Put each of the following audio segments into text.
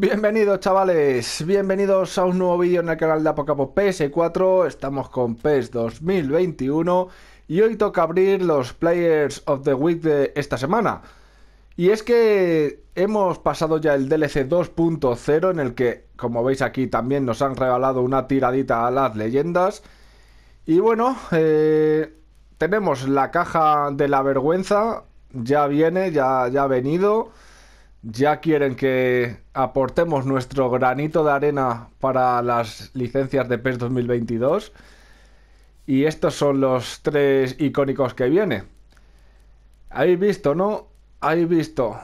Bienvenidos chavales, bienvenidos a un nuevo vídeo en el canal de Apocapo PS4 Estamos con PES 2021 y hoy toca abrir los Players of the Week de esta semana Y es que hemos pasado ya el DLC 2.0 en el que, como veis aquí, también nos han regalado una tiradita a las leyendas Y bueno, eh, tenemos la caja de la vergüenza, ya viene, ya, ya ha venido ya quieren que aportemos nuestro granito de arena para las licencias de PES 2022. Y estos son los tres icónicos que viene. Habéis visto, ¿no? Habéis visto.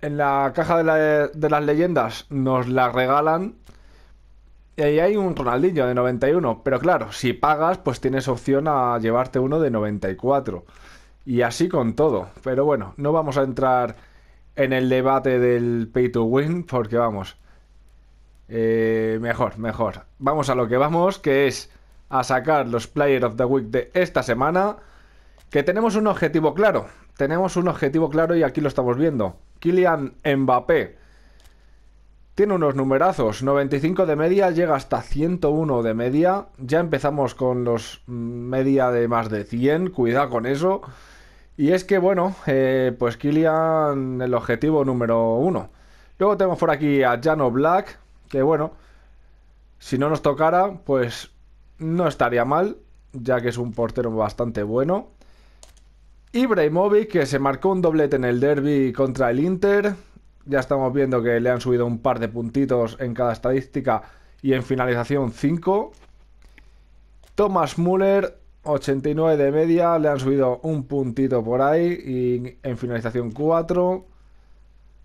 En la caja de, las leyendas nos la regalan. Y ahí hay un Ronaldinho de 91. Pero claro, si pagas, pues tienes opción a llevarte uno de 94. Y así con todo. Pero bueno, no vamos a entrar en el debate del pay to win, porque vamos. Eh, mejor, mejor. Vamos a lo que vamos, que es a sacar los Player of the Week de esta semana. Que tenemos un objetivo claro. Tenemos un objetivo claro y aquí lo estamos viendo. Kylian Mbappé. Tiene unos numerazos, 95 de media, llega hasta 101 de media. Ya empezamos con los mm, media de más de 100, cuidado con eso. Y es que, bueno, eh, pues Kilian, el objetivo número uno. Luego tenemos por aquí a Jano Black, que bueno, si no nos tocara, pues no estaría mal, ya que es un portero bastante bueno. Ibrahimovic, que se marcó un doblete en el derby contra el Inter. Ya estamos viendo que le han subido un par de puntitos en cada estadística y en finalización 5. Thomas Müller, 89 de media, le han subido un puntito por ahí y en finalización 4.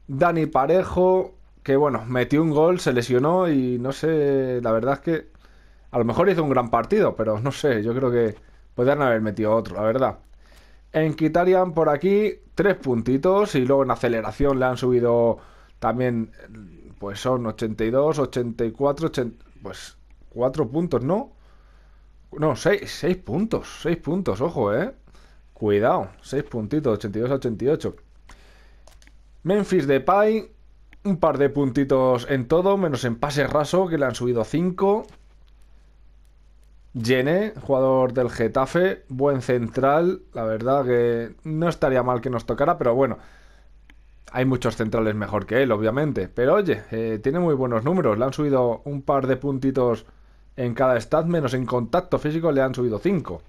Dani Parejo, que bueno, metió un gol, se lesionó y no sé, la verdad es que a lo mejor hizo un gran partido, pero no sé, yo creo que podrían haber metido otro, la verdad. En Kitarian por aquí, tres puntitos y luego en aceleración le han subido también, pues son 82, 84, pues cuatro puntos, ¿no? No, 6, puntos, 6 puntos, ojo, ¿eh? Cuidado, 6 puntitos, 82 a 88. Memphis Depay, un par de puntitos en todo, menos en pase raso, que le han subido 5. Yene, jugador del Getafe, buen central, la verdad que no estaría mal que nos tocara, pero bueno, hay muchos centrales mejor que él, obviamente, pero oye, eh, tiene muy buenos números, le han subido un par de puntitos en cada stat menos en contacto físico le han subido 5.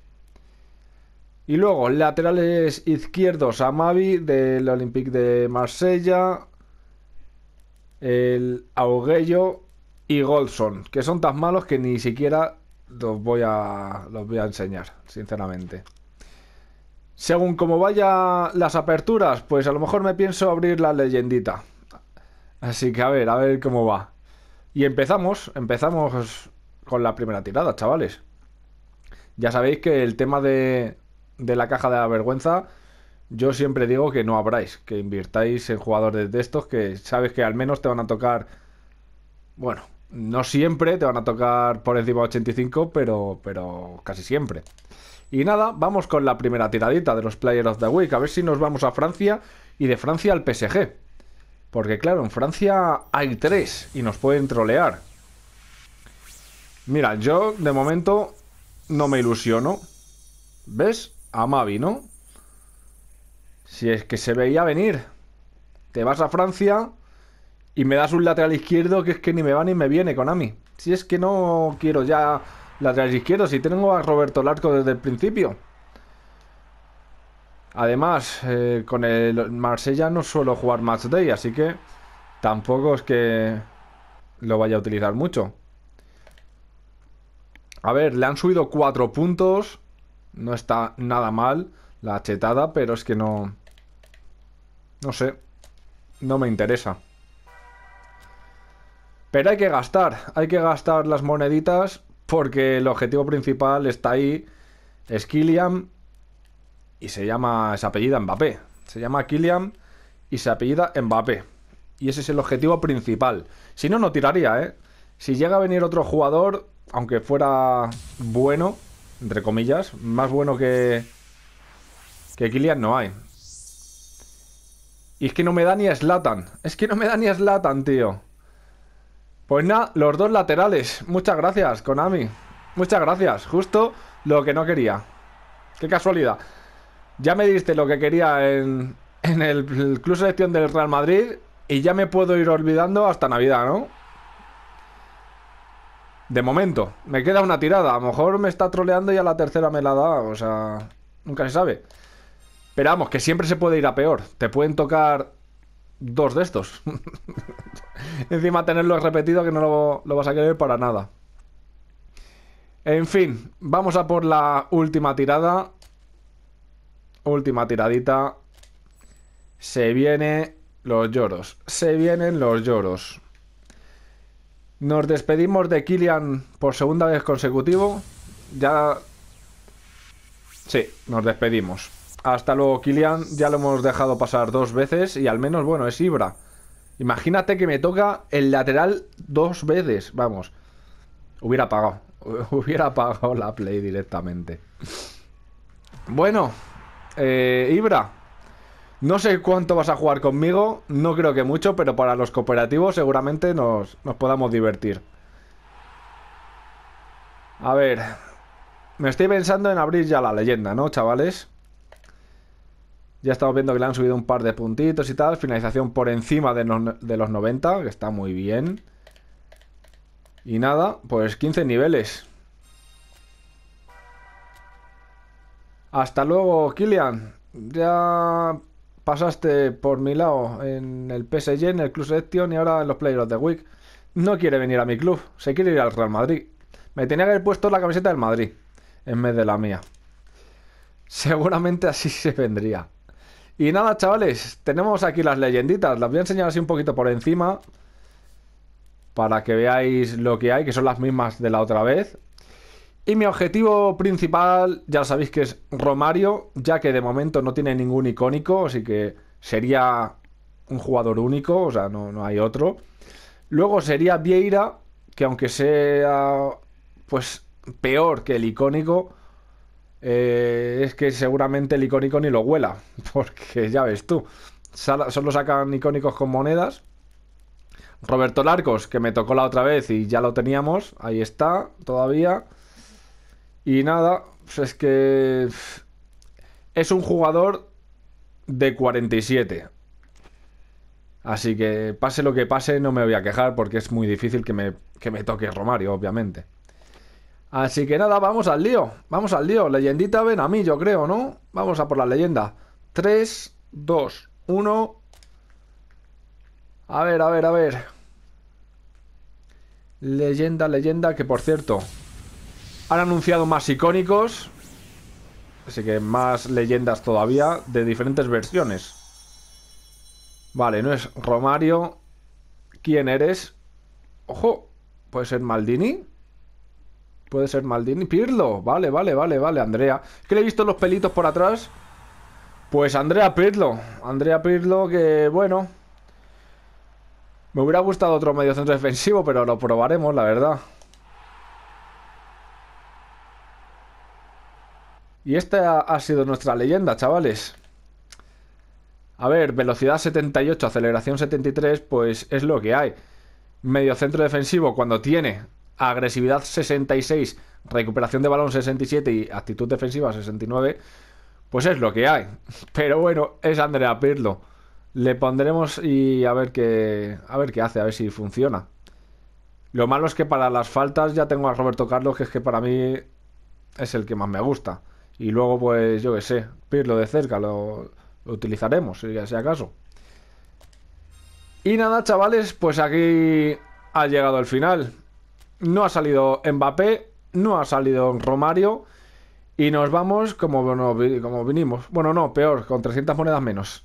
Y luego, laterales izquierdos a Mavi del Olympique de Marsella, el Augello y Goldson, que son tan malos que ni siquiera los voy a, voy a enseñar, sinceramente. Según como vaya las aperturas, pues a lo mejor me pienso abrir la leyendita. Así que a ver, a ver cómo va. Y empezamos, empezamos con la primera tirada, chavales. Ya sabéis que el tema de, de la caja de la vergüenza, yo siempre digo que no habráis, que invirtáis en jugadores de estos que sabes que al menos te van a tocar, bueno, no siempre te van a tocar por encima de 85, pero, pero casi siempre. Y nada, vamos con la primera tiradita de los Players of the Week, a ver si nos vamos a Francia y de Francia al PSG. Porque claro, en Francia hay tres y nos pueden trolear. Mira, yo de momento no me ilusiono. ¿Ves? A Mavi, ¿no? Si es que se veía venir. Te vas a Francia y me das un lateral izquierdo que es que ni me va ni me viene, con Ami. Si es que no quiero ya lateral izquierdo, si tengo a Roberto Larco desde el principio. Además, eh, con el Marsella no suelo jugar match day, así que tampoco es que lo vaya a utilizar mucho. A ver, le han subido cuatro puntos. No está nada mal la chetada, pero es que no... No sé. No me interesa. Pero hay que gastar. Hay que gastar las moneditas porque el objetivo principal está ahí. Es Killiam. Y se llama... Se apellida Mbappé. Se llama Killiam. y se apellida Mbappé. Y ese es el objetivo principal. Si no, no tiraría, ¿eh? Si llega a venir otro jugador, aunque fuera bueno, entre comillas, más bueno que, que Kylian no hay. Y es que no me da ni a Slatan. Es que no me da ni a Slatan, tío. Pues nada, los dos laterales. Muchas gracias, Konami. Muchas gracias. Justo lo que no quería. Qué casualidad. Ya me diste lo que quería en, el, el club selección del Real Madrid. Y ya me puedo ir olvidando hasta Navidad, ¿no? De momento, me queda una tirada. A lo mejor me está troleando y a la tercera me la da. O sea, nunca se sabe. Pero vamos, que siempre se puede ir a peor. Te pueden tocar dos de estos. Encima tenerlo repetido que no lo, vas a querer para nada. En fin, vamos a por la última tirada. Última tiradita. Se vienen los lloros. Se vienen los lloros. Nos despedimos de Kilian por segunda vez consecutivo. Ya... Sí, nos despedimos. Hasta luego, Kilian. Ya lo hemos dejado pasar dos veces y al menos, bueno, es Ibra. Imagínate que me toca el lateral dos veces. Vamos. Hubiera pagado. Hubiera pagado la play directamente. Bueno. Eh, Ibra. No sé cuánto vas a jugar conmigo, no creo que mucho, pero para los cooperativos seguramente nos, podamos divertir. A ver, me estoy pensando en abrir ya la leyenda, ¿no, chavales? Ya estamos viendo que le han subido un par de puntitos y tal. Finalización por encima de, de los 90, que está muy bien. Y nada, pues 15 niveles. Hasta luego, Kilian. Ya pasaste por mi lado en el PSG, en el Club Selection y ahora en los Players of the Week. No quiere venir a mi club, se quiere ir al Real Madrid. Me tenía que haber puesto la camiseta del Madrid en vez de la mía. Seguramente así se vendría. Y nada, chavales, tenemos aquí las leyenditas. Las voy a enseñar así un poquito por encima para que veáis lo que hay, que son las mismas de la otra vez. Y mi objetivo principal, ya sabéis que es Romario, ya que de momento no tiene ningún icónico, así que sería un jugador único, o sea, no, hay otro. Luego sería Vieira, que aunque sea pues peor que el icónico, eh, es que seguramente el icónico ni lo huela, porque ya ves tú, solo sacan icónicos con monedas. Roberto Larcos, que me tocó la otra vez y ya lo teníamos, ahí está todavía. Y nada, pues es que es un jugador de 47. Así que pase lo que pase, no me voy a quejar porque es muy difícil que me, que me toque Romario, obviamente. Así que nada, vamos al lío. Vamos al lío. Leyendita ven a mí, yo creo, ¿no? Vamos a por la leyenda. 3, 2, 1. A ver, a ver, a ver. Leyenda, leyenda, que por cierto, han anunciado más icónicos. Así que más leyendas todavía de diferentes versiones. Vale, no es Romario. ¿Quién eres? Ojo, puede ser Maldini. Puede ser Maldini. Pirlo. Vale, vale, vale, vale, Andrea. ¿Qué le he visto los pelitos por atrás? Pues Andrea Pirlo. Andrea Pirlo que, bueno. Me hubiera gustado otro medio centro defensivo, pero lo probaremos, la verdad. Y esta ha sido nuestra leyenda, chavales. A ver, velocidad 78, aceleración 73, pues es lo que hay. Medio centro defensivo cuando tiene agresividad 66, recuperación de balón 67 y actitud defensiva 69, pues es lo que hay. Pero bueno, es Andrea Pirlo. Le pondremos y a ver qué a ver qué hace, a ver si funciona. Lo malo es que para las faltas ya tengo a Roberto Carlos, que es que para mí es el que más me gusta y luego pues yo que sé, pirlo de cerca, lo, utilizaremos si, acaso. Y nada chavales, pues aquí ha llegado el final. No ha salido Mbappé, no ha salido Romario y nos vamos como, como vinimos. Bueno, no, peor, con 300 monedas menos.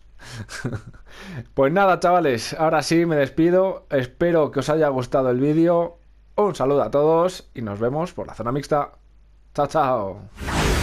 pues nada chavales, ahora sí me despido, espero que os haya gustado el vídeo. Un saludo a todos y nos vemos por la zona mixta. Chao, chao.